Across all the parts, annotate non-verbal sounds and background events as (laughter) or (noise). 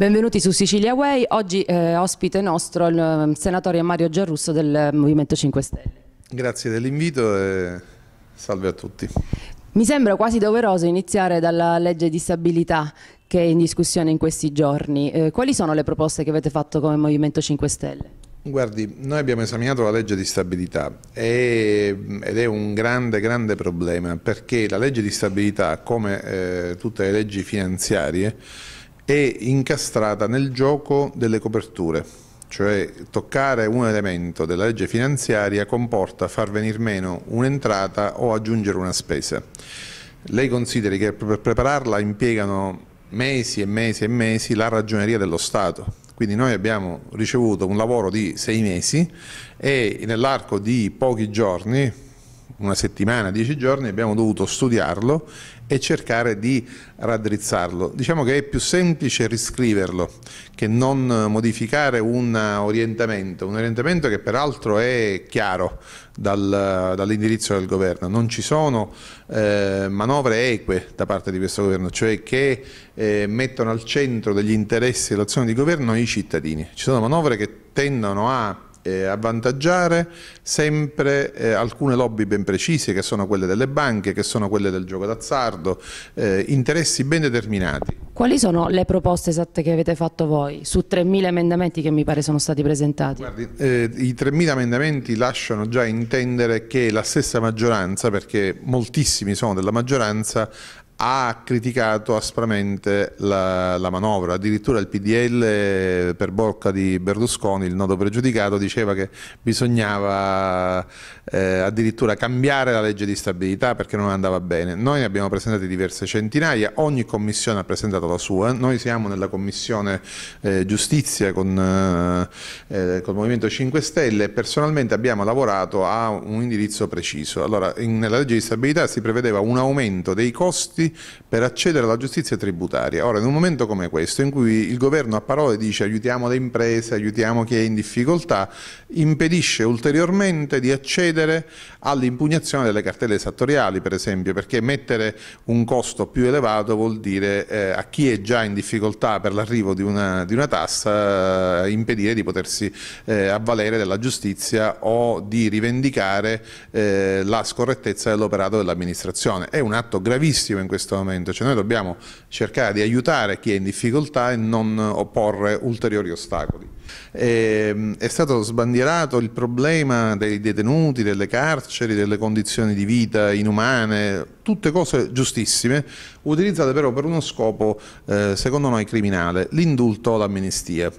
Benvenuti su Sicilia Way, oggi eh, ospite nostro il ehm, senatore Mario Giarrusso del ehm, Movimento 5 Stelle. Grazie dell'invito e salve a tutti. Mi sembra quasi doveroso iniziare dalla legge di stabilità che è in discussione in questi giorni. Eh, quali sono le proposte che avete fatto come Movimento 5 Stelle? Guardi, noi abbiamo esaminato la legge di stabilità e, ed è un grande, grande problema perché la legge di stabilità, come eh, tutte le leggi finanziarie, è incastrata nel gioco delle coperture, cioè toccare un elemento della legge finanziaria comporta far venir meno un'entrata o aggiungere una spesa. Lei consideri che per prepararla impiegano mesi e mesi e mesi la ragioneria dello Stato. Quindi noi abbiamo ricevuto un lavoro di sei mesi e nell'arco di pochi giorni, una settimana, dieci giorni, abbiamo dovuto studiarlo e cercare di raddrizzarlo. Diciamo che è più semplice riscriverlo che non modificare un orientamento, un orientamento che peraltro è chiaro dal, dall'indirizzo del governo. Non ci sono eh, manovre eque da parte di questo governo, cioè che eh, mettono al centro degli interessi dell'azione di governo i cittadini. Ci sono manovre che tendono a eh, avvantaggiare sempre eh, alcune lobby ben precise che sono quelle delle banche, che sono quelle del gioco d'azzardo, eh, interessi ben determinati. Quali sono le proposte esatte che avete fatto voi su 3.000 emendamenti che mi pare sono stati presentati? Guardi, eh, I 3.000 emendamenti lasciano già intendere che la stessa maggioranza, perché moltissimi sono della maggioranza, ha criticato aspramente la, la, manovra, addirittura il PDL per bocca di Berlusconi, il nodo pregiudicato, diceva che bisognava eh, addirittura cambiare la legge di stabilità perché non andava bene. Noi ne abbiamo presentate diverse centinaia, ogni commissione ha presentato la sua, noi siamo nella commissione eh, giustizia con eh, eh col Movimento 5 Stelle e personalmente abbiamo lavorato a un indirizzo preciso. Allora, in, nella legge di stabilità si prevedeva un aumento dei costi per accedere alla giustizia tributaria. Ora, in un momento come questo, in cui il governo a parole dice aiutiamo le imprese, aiutiamo chi è in difficoltà, impedisce ulteriormente di accedere all'impugnazione delle cartelle esattoriali, per esempio, perché mettere un costo più elevato vuol dire eh, a chi è già in difficoltà per l'arrivo di, di una, tassa eh, impedire di potersi eh, avvalere della giustizia o di rivendicare eh, la scorrettezza dell'operato dell'amministrazione. È un atto gravissimo in questo questo momento, cioè noi dobbiamo cercare di aiutare chi è in difficoltà e non opporre ulteriori ostacoli. E, ehm, è stato sbandierato il problema dei detenuti, delle carceri, delle condizioni di vita inumane, tutte cose giustissime, utilizzate però per uno scopo, eh, secondo noi, criminale, l'indulto o l'amnistia.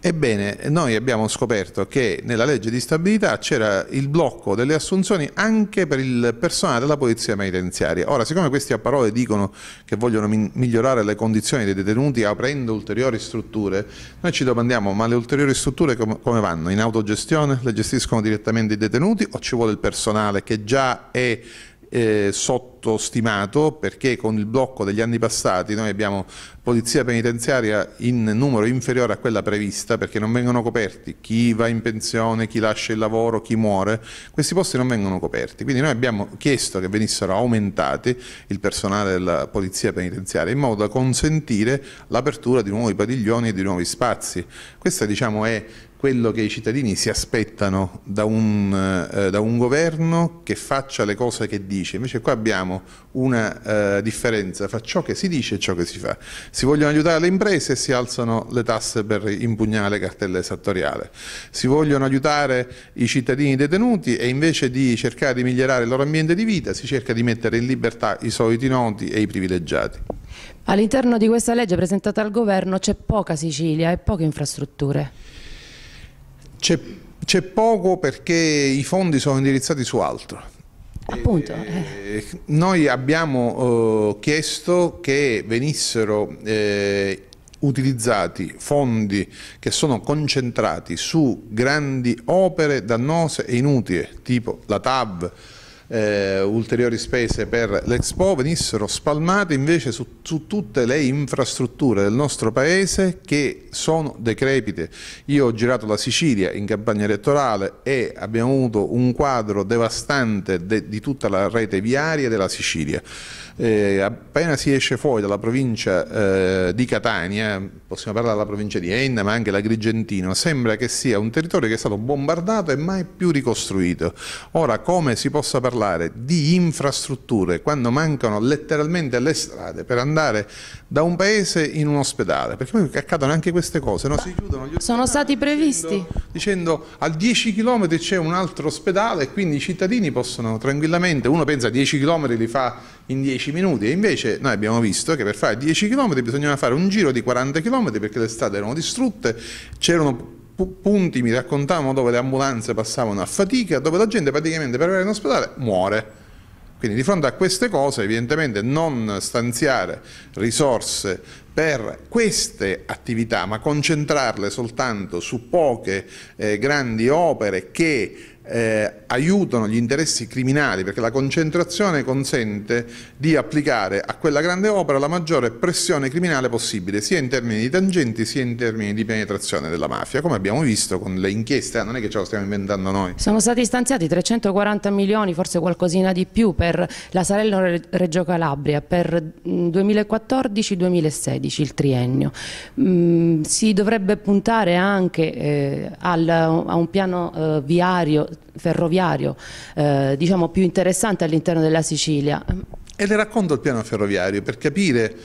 Ebbene, noi abbiamo scoperto che nella legge di stabilità c'era il blocco delle assunzioni anche per il personale della polizia penitenziaria. Ora, siccome questi a parole dicono che vogliono migliorare le condizioni dei detenuti aprendo ulteriori strutture, noi ci domandiamo, ma le ulteriori strutture com come vanno? In autogestione? Le gestiscono direttamente i detenuti o ci vuole il personale che già è eh, sotto molto stimato perché con il blocco degli anni passati noi abbiamo polizia penitenziaria in numero inferiore a quella prevista perché non vengono coperti chi va in pensione, chi lascia il lavoro, chi muore, questi posti non vengono coperti. Quindi noi abbiamo chiesto che venissero aumentati il personale della polizia penitenziaria in modo da consentire l'apertura di nuovi padiglioni e di nuovi spazi. Questo diciamo, è quello che i cittadini si aspettano da un, eh, da un governo che faccia le cose che dice. Invece qua abbiamo una eh, differenza fra ciò che si dice e ciò che si fa. Si vogliono aiutare le imprese e si alzano le tasse per impugnare cartelle esattoriale. Si vogliono aiutare i cittadini detenuti e invece di cercare di migliorare il loro ambiente di vita si cerca di mettere in libertà i soliti noti e i privilegiati. All'interno di questa legge presentata al governo c'è poca Sicilia e poche infrastrutture. C'è poco perché i fondi sono indirizzati su altro Appunto. Eh, eh, noi abbiamo eh, chiesto che venissero eh, utilizzati fondi che sono concentrati su grandi opere dannose e inutili, tipo la TAV, eh, ulteriori spese per l'Expo venissero spalmate invece su, su, tutte le infrastrutture del nostro paese che sono decrepite. Io ho girato la Sicilia in campagna elettorale e abbiamo avuto un quadro devastante de, di tutta la rete viaria della Sicilia. Eh, appena si esce fuori dalla provincia eh, di Catania, possiamo parlare della provincia di Enna ma anche l'Agrigentino, sembra che sia un territorio che è stato bombardato e mai più ricostruito. Ora come si possa parlare parlare di infrastrutture quando mancano letteralmente le strade per andare da un paese in un ospedale, perché poi accadono anche queste cose, no? si chiudono gli ospedali. Sono stati previsti. Dicendo, dicendo a 10 km c'è un altro ospedale e quindi i cittadini possono tranquillamente, uno pensa 10 km li fa in 10 minuti e invece noi abbiamo visto che per fare 10 km bisognava fare un giro di 40 km perché le strade erano distrutte, c'erano punti, mi raccontavano, dove le ambulanze passavano a fatica, dove la gente praticamente per arrivare in ospedale muore. Quindi di fronte a queste cose evidentemente non stanziare risorse per queste attività ma concentrarle soltanto su poche eh, grandi opere che eh, aiutano gli interessi criminali perché la concentrazione consente di applicare a quella grande opera la maggiore pressione criminale possibile sia in termini di tangenti sia in termini di penetrazione della mafia come abbiamo visto con le inchieste, eh, non è che ce lo stiamo inventando noi. Sono stati stanziati 340 milioni forse qualcosina di più per la Sarello Reggio Calabria per 2014-2016 mm, il triennio mm, si dovrebbe puntare anche eh, al, a un piano eh, viario ferroviario eh, diciamo più interessante all'interno della Sicilia. E le racconto il piano ferroviario per capire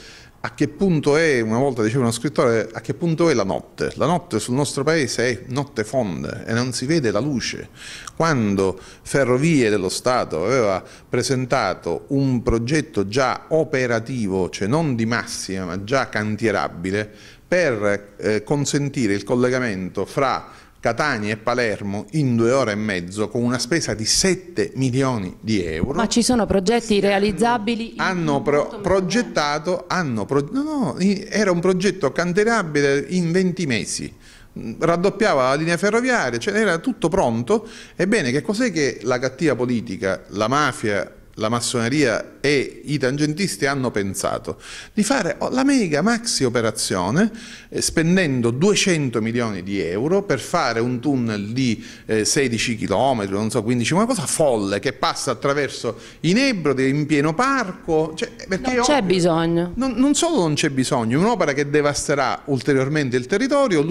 a che punto è, una volta diceva uno scrittore, a che punto è la notte. La notte sul nostro paese è notte fonda e non si vede la luce. Quando Ferrovie dello Stato aveva presentato un progetto già operativo, cioè non di massima ma già cantierabile, per eh, consentire il collegamento fra Catania e Palermo in due ore e mezzo con una spesa di 7 milioni di euro. Ma ci sono progetti realizzabili? Hanno, pro progettato, hanno pro no, no, era un progetto canterabile in 20 mesi raddoppiava la linea ferroviaria, cioè era tutto pronto. Ebbene, che cos'è che la cattiva politica, la mafia la massoneria e i tangentisti hanno pensato di fare oh, la mega maxi operazione eh, spendendo 200 milioni di euro per fare un tunnel di 16 eh, km, non so 15, una cosa folle che passa attraverso in Ebro in pieno parco. Cioè, eh, non c'è bisogno. Non, non, solo non c'è bisogno, un'opera che devasterà ulteriormente il territorio,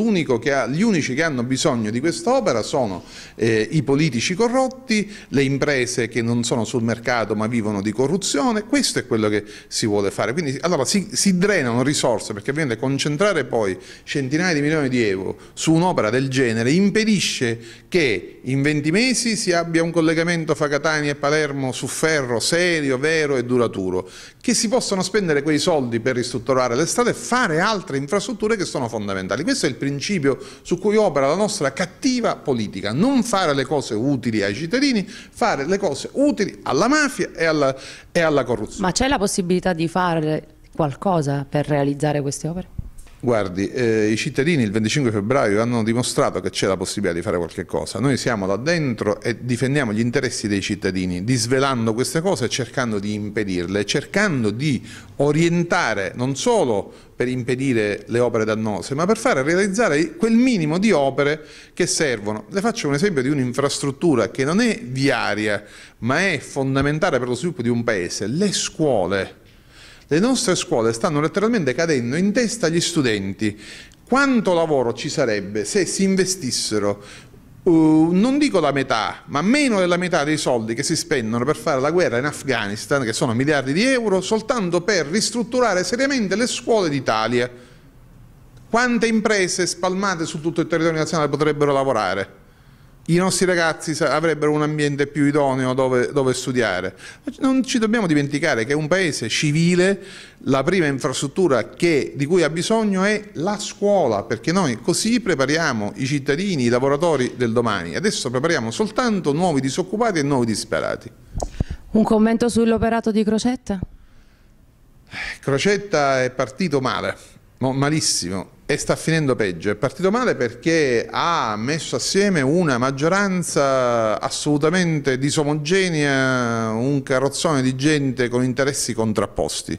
ha, gli unici che hanno bisogno di quest'opera sono eh, i politici corrotti, le imprese che non sono sul mercato mercato ma vivono di corruzione, questo è quello che si vuole fare. Quindi allora si, si drenano risorse perché ovviamente concentrare poi centinaia di milioni di euro su un'opera del genere impedisce che in 20 mesi si abbia un collegamento fra Catania e Palermo su ferro serio, vero e duraturo, che si possano spendere quei soldi per ristrutturare le strade e fare altre infrastrutture che sono fondamentali. Questo è il principio su cui opera la nostra cattiva politica, non fare le cose utili ai cittadini, fare le cose utili alla mafia attacchi e alla, e alla corruzione. Ma c'è la possibilità di fare qualcosa per realizzare queste opere? Guardi, eh, i cittadini il 25 febbraio hanno dimostrato che c'è la possibilità di fare qualche cosa. Noi siamo là dentro e difendiamo gli interessi dei cittadini, disvelando queste cose e cercando di impedirle, cercando di orientare non solo per impedire le opere dannose, ma per fare realizzare quel minimo di opere che servono. Le faccio un esempio di un'infrastruttura che non è viaria, ma è fondamentale per lo sviluppo di un paese, le scuole. Le nostre scuole stanno letteralmente cadendo in testa agli studenti. Quanto lavoro ci sarebbe se si investissero Uh, non dico la metà, ma meno della metà dei soldi che si spendono per fare la guerra in Afghanistan, che sono miliardi di euro, soltanto per ristrutturare seriamente le scuole d'Italia. Quante imprese spalmate su tutto il territorio nazionale potrebbero lavorare? i nostri ragazzi avrebbero un ambiente più idoneo dove, dove, studiare. Non ci dobbiamo dimenticare che un paese civile, la prima infrastruttura che, di cui ha bisogno è la scuola, perché noi così prepariamo i cittadini, i lavoratori del domani. Adesso prepariamo soltanto nuovi disoccupati e nuovi disperati. Un commento sull'operato di Crocetta? Crocetta è partito male malissimo e sta finendo peggio. È partito male perché ha messo assieme una maggioranza assolutamente disomogenea, un carrozzone di gente con interessi contrapposti.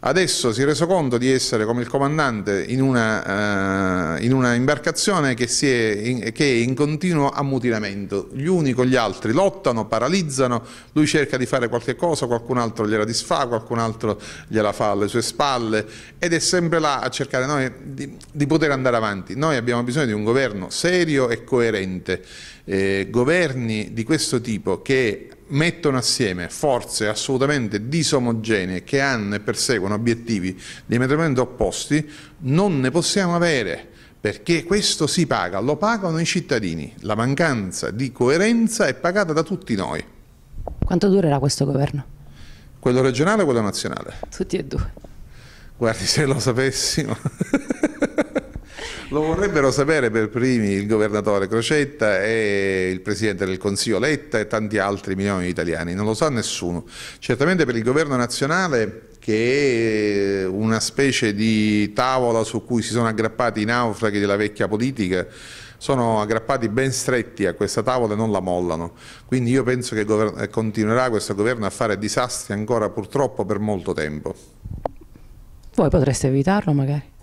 Adesso si è reso conto di essere come il comandante in una, uh, in una imbarcazione che, è in, che è in continuo ammutinamento. Gli uni con gli altri lottano, paralizzano, lui cerca di fare qualche cosa, qualcun altro gliela disfa, qualcun altro gliela fa alle sue spalle ed è sempre là a cercare noi di, di poter andare avanti. Noi abbiamo bisogno di un governo serio e coerente eh, governi di questo tipo che mettono assieme forze assolutamente disomogenee che hanno e perseguono obiettivi diametralmente opposti, non ne possiamo avere perché questo si paga, lo pagano i cittadini. La mancanza di coerenza è pagata da tutti noi. Quanto durerà questo governo? Quello regionale o quello nazionale? Tutti e due. Guardi, se lo sapessimo. (laughs) Lo vorrebbero sapere per primi il governatore Crocetta e il presidente del Consiglio Letta e tanti altri milioni di italiani, non lo sa nessuno. Certamente per il governo nazionale che è una specie di tavola su cui si sono aggrappati i naufraghi della vecchia politica, sono aggrappati ben stretti a questa tavola e non la mollano. Quindi io penso che eh, continuerà questo governo a fare disastri ancora purtroppo per molto tempo. Voi potreste evitarlo magari?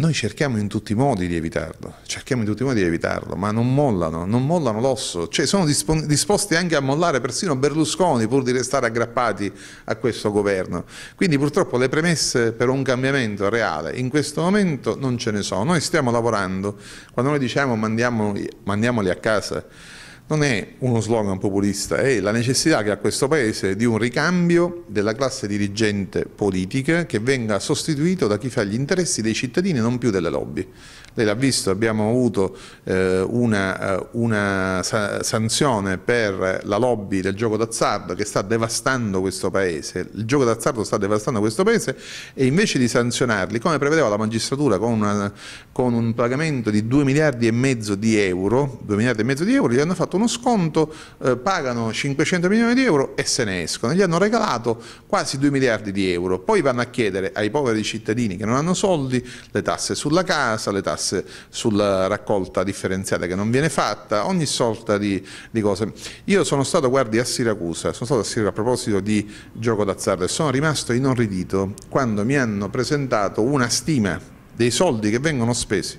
Noi cerchiamo in tutti i modi di evitarlo, cerchiamo in tutti i modi di evitarlo, ma non mollano, non mollano l'osso, cioè sono disposti anche a mollare persino Berlusconi pur di restare aggrappati a questo governo. Quindi purtroppo le premesse per un cambiamento reale in questo momento non ce ne sono. Noi stiamo lavorando, quando noi diciamo mandiamo, mandiamoli a casa, non è uno slogan populista, è la necessità che ha questo Paese di un ricambio della classe dirigente politica che venga sostituito da chi fa gli interessi dei cittadini e non più delle lobby. Lei l'ha visto, abbiamo avuto eh, una, eh, una sanzione per la lobby del gioco d'azzardo che sta devastando questo Paese. Il gioco d'azzardo sta devastando questo Paese e invece di sanzionarli, come prevedeva la magistratura con, una, con un pagamento di 2 miliardi e mezzo di euro, 2 miliardi e mezzo di euro, gli hanno fatto uno sconto, eh, pagano 500 milioni di euro e se ne escono. Gli hanno regalato quasi 2 miliardi di euro. Poi vanno a chiedere ai poveri cittadini che non hanno soldi le tasse sulla casa, le tasse sulla raccolta differenziata che non viene fatta, ogni sorta di, di cose. Io sono stato, guardi, a Siracusa, sono stato a Siracusa a proposito di gioco d'azzardo e sono rimasto inorridito quando mi hanno presentato una stima dei soldi che vengono spesi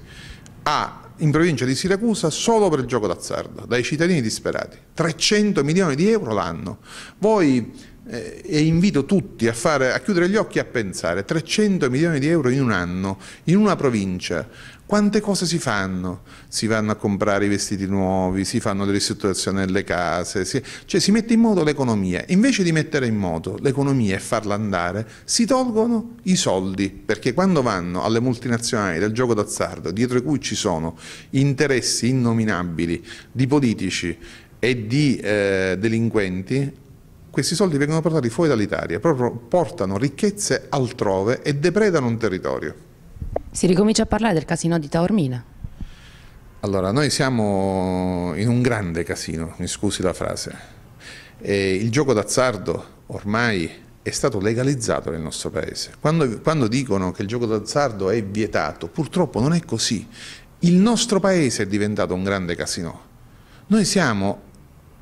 a in provincia di Siracusa solo per il gioco d'azzardo, dai cittadini disperati. 300 milioni di euro l'anno. Voi eh, e invito tutti a, fare, a chiudere gli occhi e a pensare, 300 milioni di euro in un anno, in una provincia, quante cose si fanno? Si vanno a comprare i vestiti nuovi, si fanno delle ristrutturazioni delle case, si, cioè si mette in moto l'economia. Invece di mettere in moto l'economia e farla andare, si tolgono i soldi, perché quando vanno alle multinazionali del gioco d'azzardo, dietro cui ci sono interessi innominabili di politici e di eh, delinquenti, questi soldi vengono portati fuori dall'Italia, portano ricchezze altrove e depredano un territorio. Si ricomincia a parlare del casino di Taormina. Allora, noi siamo in un grande casino, mi scusi la frase. E il gioco d'azzardo ormai è stato legalizzato nel nostro paese. Quando, quando dicono che il gioco d'azzardo è vietato, purtroppo non è così. Il nostro paese è diventato un grande casino. Noi siamo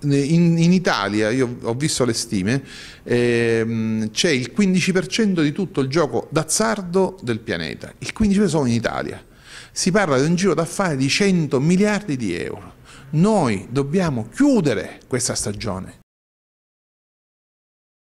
in, in, Italia, io ho visto le stime, ehm, c'è il 15% di tutto il gioco d'azzardo del pianeta, il 15% solo in Italia. Si parla di un giro d'affari di 100 miliardi di euro. Noi dobbiamo chiudere questa stagione.